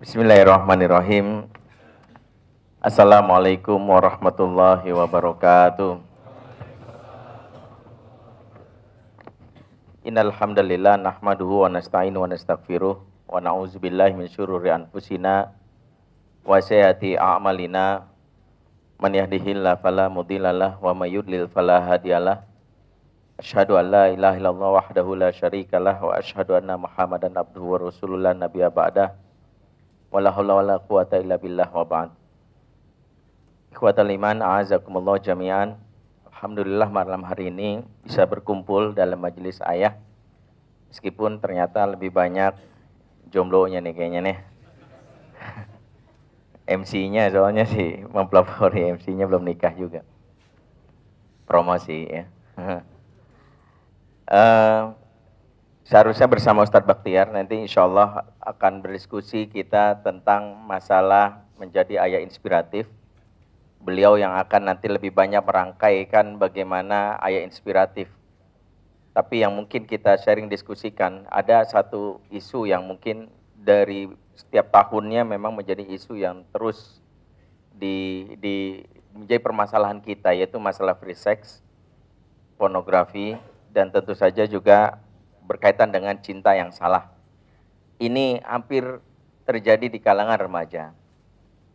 Bismillahirrahmanirrahim. Assalamualaikum warahmatullahi wabarakatuh. Innal hamdalillah nahmaduhu wa nasta'inuhu wa nastaghfiruh wa na'udzubillahi min syururi anfusina wa sayyiati a'malina. Man yahdihillahu fala mudhillalah wa may yudlil fala hadiyalah. Asyhadu an la ilaha illallah wahdahu la syarikalah wa asyhadu anna Muhammadan abduhu wa rasulullah nabiyya ba'dah Wala haula wala quwata illa billah wa ba'd. Ikhwatal iman, a'azakumullah jami'an. Alhamdulillah malam hari ini bisa berkumpul dalam majelis ayah. Meskipun ternyata lebih banyak jomblonya nih kayaknya nih. MC-nya soalnya sih mempelopori MC-nya belum nikah juga. Promosi ya. uh, seharusnya bersama Ustadz Baktiar nanti insya Allah akan berdiskusi kita tentang masalah menjadi ayah inspiratif. Beliau yang akan nanti lebih banyak merangkaikan bagaimana ayah inspiratif. Tapi yang mungkin kita sharing diskusikan, ada satu isu yang mungkin dari setiap tahunnya memang menjadi isu yang terus di, di menjadi permasalahan kita yaitu masalah free sex, pornografi, dan tentu saja juga berkaitan dengan cinta yang salah. Ini hampir terjadi di kalangan remaja.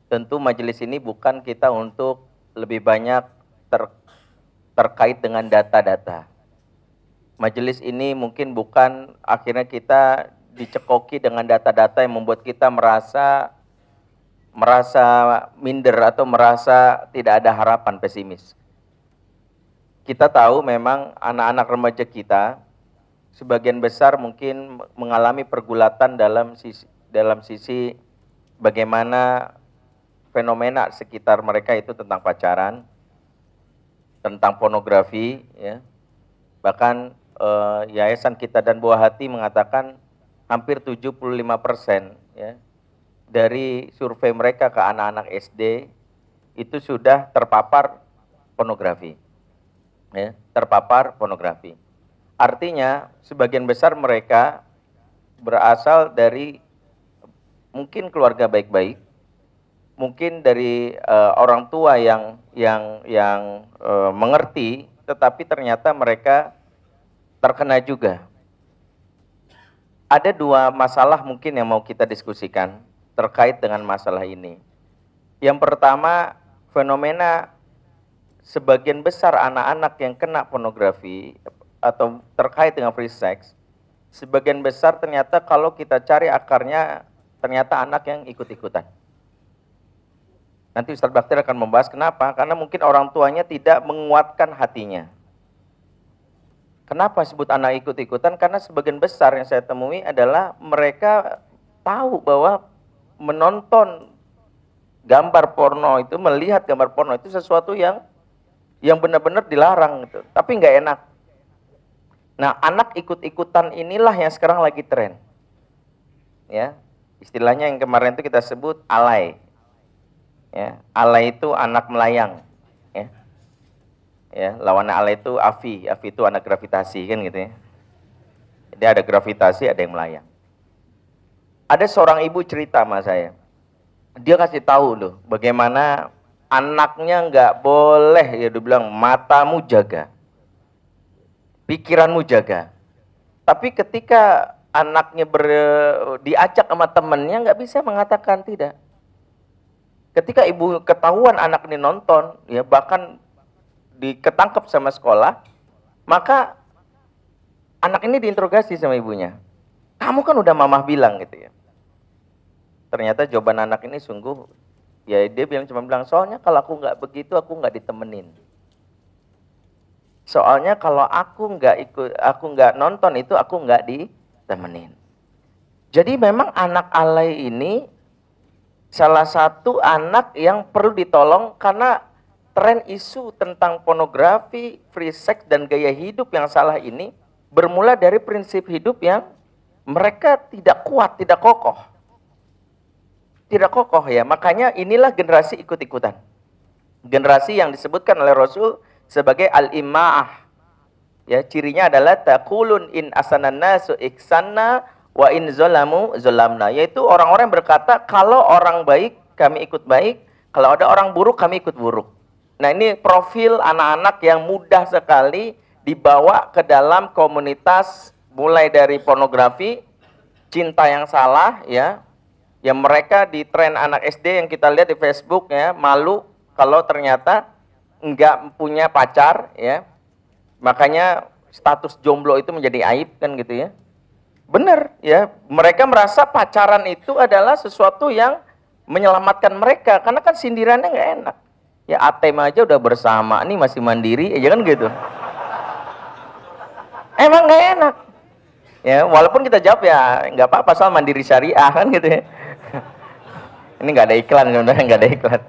Tentu majelis ini bukan kita untuk lebih banyak ter, terkait dengan data-data. Majelis ini mungkin bukan akhirnya kita dicekoki dengan data-data yang membuat kita merasa merasa minder atau merasa tidak ada harapan pesimis. Kita tahu memang anak-anak remaja kita sebagian besar mungkin mengalami pergulatan dalam sisi dalam sisi bagaimana fenomena sekitar mereka itu tentang pacaran, tentang pornografi, ya. Bahkan eh, Yayasan Kita dan Buah Hati mengatakan hampir 75% ya dari survei mereka ke anak-anak SD itu sudah terpapar pornografi. Ya, terpapar pornografi. Artinya sebagian besar mereka berasal dari mungkin keluarga baik-baik, mungkin dari uh, orang tua yang yang yang uh, mengerti, tetapi ternyata mereka terkena juga. Ada dua masalah mungkin yang mau kita diskusikan terkait dengan masalah ini. Yang pertama, fenomena sebagian besar anak-anak yang kena pornografi atau terkait dengan free sex, sebagian besar ternyata kalau kita cari akarnya ternyata anak yang ikut-ikutan. Nanti Ustaz Bakhtir akan membahas kenapa, karena mungkin orang tuanya tidak menguatkan hatinya. Kenapa sebut anak ikut-ikutan? Karena sebagian besar yang saya temui adalah mereka tahu bahwa menonton gambar porno itu, melihat gambar porno itu sesuatu yang yang benar-benar dilarang gitu. Tapi nggak enak. Nah, anak ikut-ikutan inilah yang sekarang lagi tren. Ya, istilahnya yang kemarin itu kita sebut alay. Ya, alay itu anak melayang. Ya, ya lawan alay itu afi. Afi itu anak gravitasi kan gitu ya. Jadi ada gravitasi, ada yang melayang. Ada seorang ibu cerita sama saya. Dia kasih tahu loh bagaimana anaknya nggak boleh ya dia bilang matamu jaga pikiranmu jaga. Tapi ketika anaknya ber, diajak sama temennya nggak bisa mengatakan tidak. Ketika ibu ketahuan anak ini nonton, ya bahkan diketangkep sama sekolah, maka anak ini diinterogasi sama ibunya. Kamu kan udah mamah bilang gitu ya. Ternyata jawaban anak ini sungguh, ya dia bilang cuma bilang soalnya kalau aku nggak begitu aku nggak ditemenin. Soalnya kalau aku nggak ikut, aku nggak nonton itu aku nggak ditemenin. Jadi memang anak alay ini salah satu anak yang perlu ditolong karena tren isu tentang pornografi, free sex dan gaya hidup yang salah ini bermula dari prinsip hidup yang mereka tidak kuat, tidak kokoh. Tidak kokoh ya, makanya inilah generasi ikut-ikutan. Generasi yang disebutkan oleh Rasul sebagai al imaah Ya, cirinya adalah takulun in asanana su iksana wa in zolamu zolamna. yaitu orang-orang berkata kalau orang baik kami ikut baik, kalau ada orang buruk kami ikut buruk. Nah, ini profil anak-anak yang mudah sekali dibawa ke dalam komunitas mulai dari pornografi, cinta yang salah ya. Yang mereka di tren anak SD yang kita lihat di Facebook ya, malu kalau ternyata nggak punya pacar ya makanya status jomblo itu menjadi aib kan gitu ya benar ya mereka merasa pacaran itu adalah sesuatu yang menyelamatkan mereka karena kan sindirannya nggak enak ya atem aja udah bersama nih masih mandiri aja ya kan gitu emang nggak enak ya walaupun kita jawab ya nggak apa-apa soal mandiri syariah kan gitu ya ini nggak ada iklan sebenarnya nggak ada iklan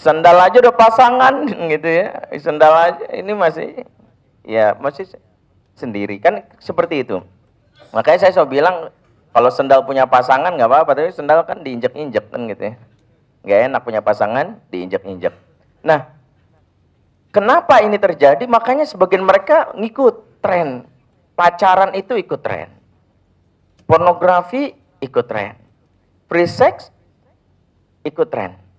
Sendal aja udah pasangan gitu ya. Sendal aja ini masih ya masih sendiri kan seperti itu. Makanya saya selalu bilang kalau sendal punya pasangan nggak apa-apa tapi sendal kan diinjek-injek kan gitu ya. Nggak enak punya pasangan diinjek-injek. Nah, kenapa ini terjadi? Makanya sebagian mereka ngikut tren. Pacaran itu ikut tren. Pornografi ikut tren. Free sex ikut tren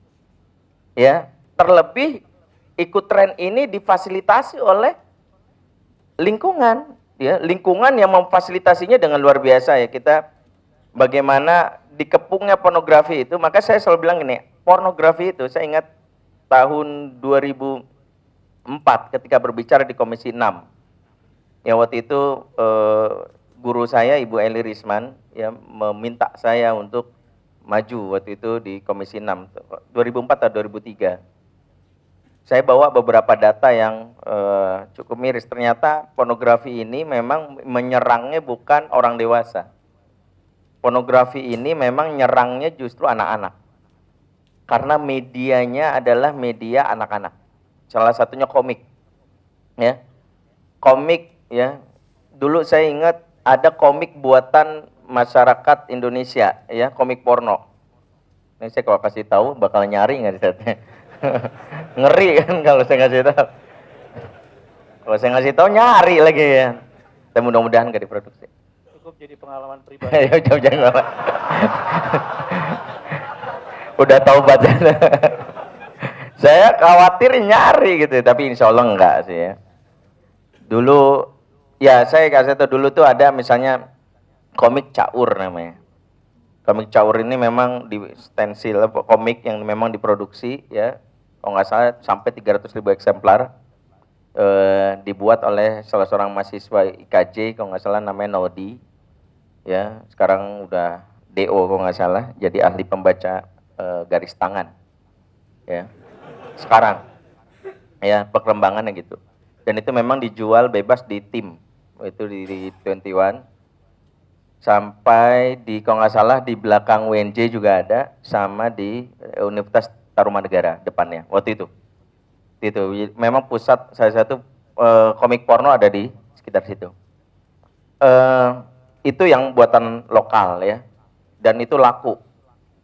ya terlebih ikut tren ini difasilitasi oleh lingkungan ya lingkungan yang memfasilitasinya dengan luar biasa ya kita bagaimana dikepungnya pornografi itu maka saya selalu bilang gini pornografi itu saya ingat tahun 2004 ketika berbicara di komisi 6 ya waktu itu eh, guru saya Ibu Eli Risman ya meminta saya untuk maju waktu itu di Komisi 6 2004 atau 2003. Saya bawa beberapa data yang uh, cukup miris. Ternyata pornografi ini memang menyerangnya bukan orang dewasa. Pornografi ini memang nyerangnya justru anak-anak. Karena medianya adalah media anak-anak. Salah satunya komik. Ya. Komik ya. Dulu saya ingat ada komik buatan masyarakat Indonesia ya komik porno. Ini saya kalau kasih tahu bakal nyari nggak saya Ngeri kan kalau saya kasih tahu. Kalau saya ngasih tahu nyari lagi ya. Tapi mudah-mudahan nggak diproduksi. Cukup jadi pengalaman pribadi. ya jauh jangan Udah taubat. saya khawatir nyari gitu, tapi insya Allah enggak sih ya. Dulu ya saya kasih tahu dulu tuh ada misalnya komik caur namanya. Komik caur ini memang di stensil komik yang memang diproduksi ya, kalau nggak salah sampai 300 ribu eksemplar e, dibuat oleh salah seorang mahasiswa IKJ kalau nggak salah namanya Nodi ya sekarang udah DO kalau nggak salah jadi ahli pembaca e, garis tangan ya sekarang ya perkembangannya gitu dan itu memang dijual bebas di tim itu di, di 21 sampai di kalau nggak salah di belakang UNJ juga ada sama di eh, Universitas Tarumanegara depannya waktu itu itu memang pusat salah satu e, komik porno ada di sekitar situ e, itu yang buatan lokal ya dan itu laku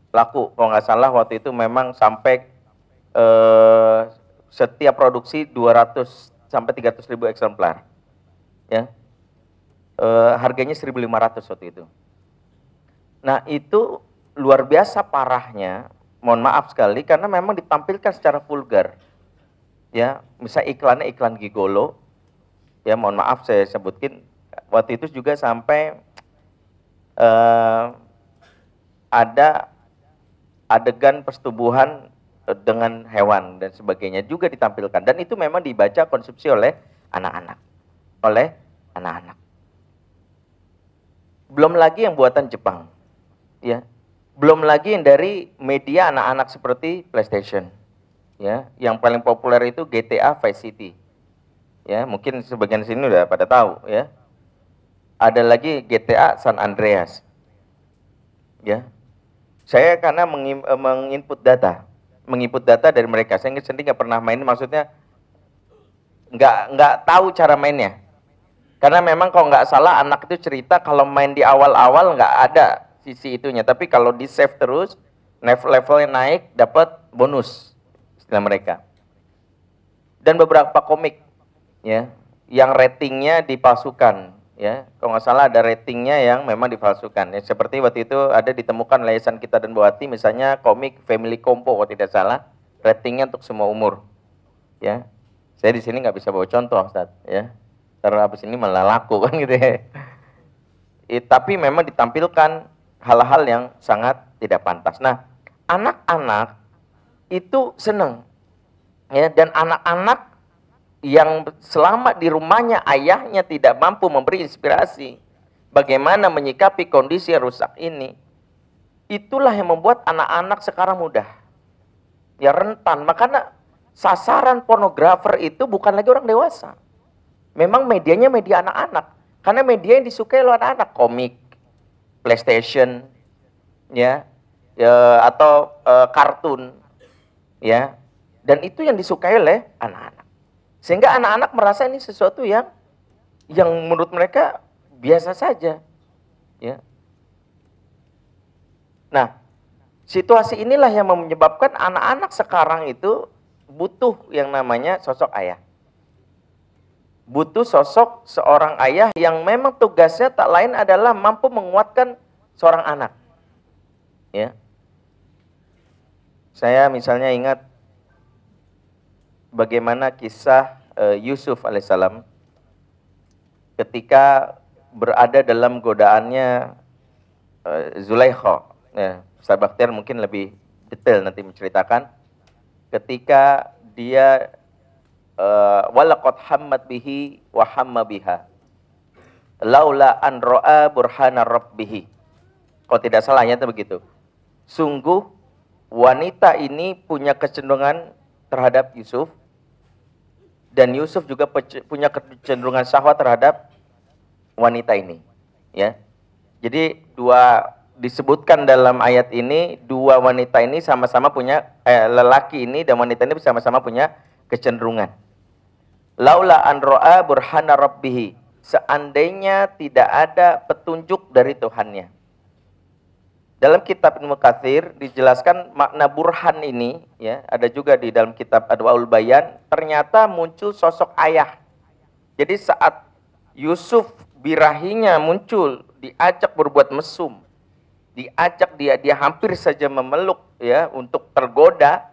laku kalau nggak salah waktu itu memang sampai e, setiap produksi 200 sampai 300 ribu eksemplar ya e, harganya 1.500 waktu itu. Nah itu luar biasa parahnya, mohon maaf sekali karena memang ditampilkan secara vulgar. Ya, misalnya iklannya iklan gigolo, ya mohon maaf saya sebutkin waktu itu juga sampai e, ada adegan persetubuhan eh, dengan hewan dan sebagainya juga ditampilkan dan itu memang dibaca konsumsi oleh anak-anak oleh anak-anak belum lagi yang buatan Jepang. Ya. Belum lagi yang dari media anak-anak seperti PlayStation. Ya, yang paling populer itu GTA Vice City. Ya, mungkin sebagian sini udah pada tahu ya. Ada lagi GTA San Andreas. Ya. Saya karena eh, menginput data, menginput data dari mereka. Saya sendiri nggak pernah main, maksudnya nggak nggak tahu cara mainnya karena memang kalau nggak salah anak itu cerita kalau main di awal-awal nggak ada sisi itunya. Tapi kalau di save terus, level levelnya naik, dapat bonus istilah mereka. Dan beberapa komik ya yang ratingnya dipalsukan ya kalau nggak salah ada ratingnya yang memang dipalsukan ya seperti waktu itu ada ditemukan layasan kita dan Buati misalnya komik Family Kompo kalau tidak salah ratingnya untuk semua umur ya saya di sini nggak bisa bawa contoh Ustaz ya taruh habis ini malah laku kan gitu ya. Eh, tapi memang ditampilkan hal-hal yang sangat tidak pantas. Nah, anak-anak itu seneng ya dan anak-anak yang selama di rumahnya ayahnya tidak mampu memberi inspirasi bagaimana menyikapi kondisi rusak ini itulah yang membuat anak-anak sekarang mudah ya rentan makanya sasaran pornografer itu bukan lagi orang dewasa memang medianya media anak-anak. Karena media yang disukai loh anak-anak, komik, PlayStation, ya, e, atau e, kartun, ya. Dan itu yang disukai oleh anak-anak. Sehingga anak-anak merasa ini sesuatu yang yang menurut mereka biasa saja, ya. Nah, situasi inilah yang menyebabkan anak-anak sekarang itu butuh yang namanya sosok ayah butuh sosok seorang ayah yang memang tugasnya tak lain adalah mampu menguatkan seorang anak. Ya. Saya misalnya ingat bagaimana kisah eh, Yusuf alaihissalam ketika berada dalam godaannya e, Zulaikha. Ya, Ustaz Bakhtiar mungkin lebih detail nanti menceritakan ketika dia Walakot eh, walaqad hammat bihi wa hamma biha laula an ra'a burhana rabbih. Kalau tidak salahnya itu begitu. Sungguh wanita ini punya kecenderungan terhadap Yusuf dan Yusuf juga punya kecenderungan syahwat terhadap wanita ini, ya. Jadi dua disebutkan dalam ayat ini dua wanita ini sama-sama punya eh, lelaki ini dan wanita ini sama-sama punya kecenderungan. Laula an ro'a burhana rabbihi. Seandainya tidak ada petunjuk dari Tuhannya. Dalam kitab Ibnu Katsir dijelaskan makna burhan ini ya, ada juga di dalam kitab Adwaul Bayan, ternyata muncul sosok ayah. Jadi saat Yusuf birahinya muncul, diajak berbuat mesum, diajak dia dia hampir saja memeluk ya untuk tergoda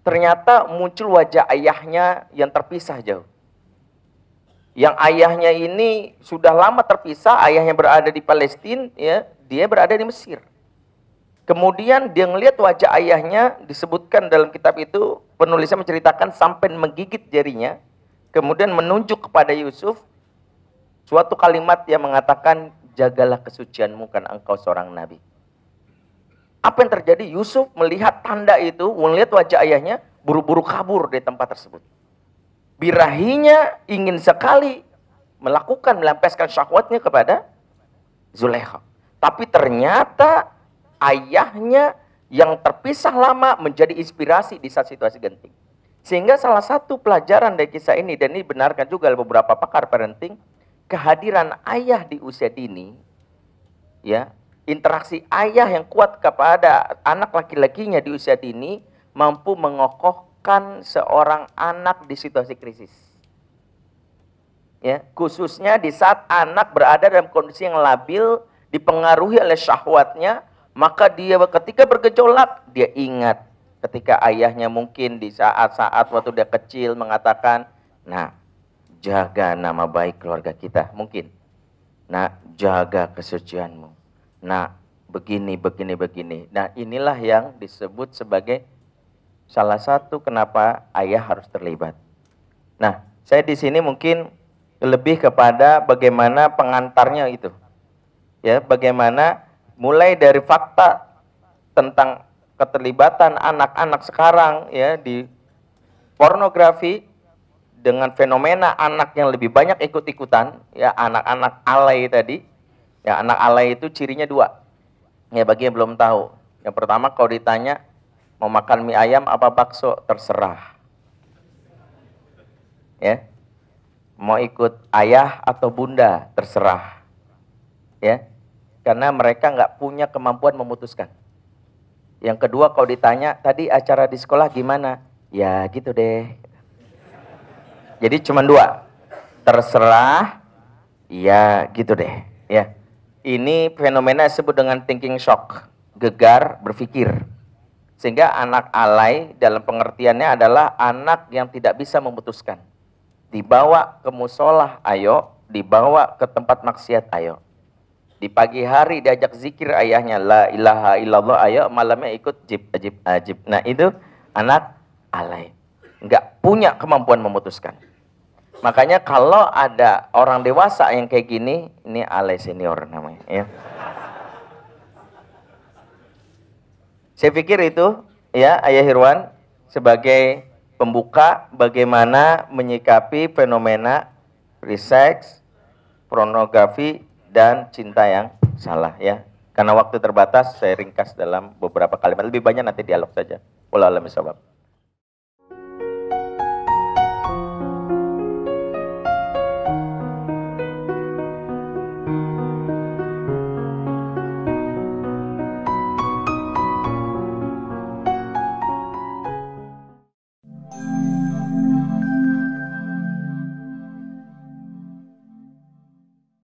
ternyata muncul wajah ayahnya yang terpisah jauh. Yang ayahnya ini sudah lama terpisah, ayahnya berada di Palestina, ya, dia berada di Mesir. Kemudian dia melihat wajah ayahnya disebutkan dalam kitab itu penulisnya menceritakan sampai menggigit jarinya, kemudian menunjuk kepada Yusuf suatu kalimat yang mengatakan jagalah kesucianmu kan engkau seorang nabi. Apa yang terjadi? Yusuf melihat tanda itu, melihat wajah ayahnya, buru-buru kabur dari tempat tersebut. Birahinya ingin sekali melakukan, melampiaskan syahwatnya kepada Zuleha, Tapi ternyata ayahnya yang terpisah lama menjadi inspirasi di saat situasi genting. Sehingga salah satu pelajaran dari kisah ini, dan ini benarkan juga beberapa pakar parenting, kehadiran ayah di usia dini, ya Interaksi ayah yang kuat kepada anak laki-lakinya di usia dini mampu mengokohkan seorang anak di situasi krisis. Ya, khususnya di saat anak berada dalam kondisi yang labil, dipengaruhi oleh syahwatnya, maka dia ketika bergejolak dia ingat ketika ayahnya mungkin di saat-saat waktu dia kecil mengatakan, "Nah, jaga nama baik keluarga kita." Mungkin. "Nah, jaga kesucianmu." Nah, begini, begini, begini. Nah, inilah yang disebut sebagai salah satu kenapa ayah harus terlibat. Nah, saya di sini mungkin lebih kepada bagaimana pengantarnya itu. Ya, bagaimana mulai dari fakta tentang keterlibatan anak-anak sekarang ya di pornografi dengan fenomena anak yang lebih banyak ikut-ikutan, ya anak-anak alay tadi, Ya, anak alay itu cirinya dua. Ya, bagi yang belum tahu. Yang pertama kalau ditanya mau makan mie ayam apa bakso, terserah. Ya. Mau ikut ayah atau bunda, terserah. Ya. Karena mereka nggak punya kemampuan memutuskan. Yang kedua kalau ditanya, tadi acara di sekolah gimana? Ya gitu deh. Jadi cuma dua, terserah, ya gitu deh. Ya. Ini fenomena disebut dengan thinking shock, gegar berpikir. Sehingga anak alay dalam pengertiannya adalah anak yang tidak bisa memutuskan. Dibawa ke musolah, ayo. Dibawa ke tempat maksiat, ayo. Di pagi hari diajak zikir ayahnya, la ilaha illallah, ayo. Malamnya ikut jib, ajib, ajib. Nah itu anak alay. Nggak punya kemampuan memutuskan. Makanya kalau ada orang dewasa yang kayak gini, ini alay senior namanya. Ya. Saya pikir itu ya Ayah Hirwan sebagai pembuka bagaimana menyikapi fenomena riset, pornografi dan cinta yang salah ya. Karena waktu terbatas saya ringkas dalam beberapa kalimat. Lebih banyak nanti dialog saja. Wallahualamissalam.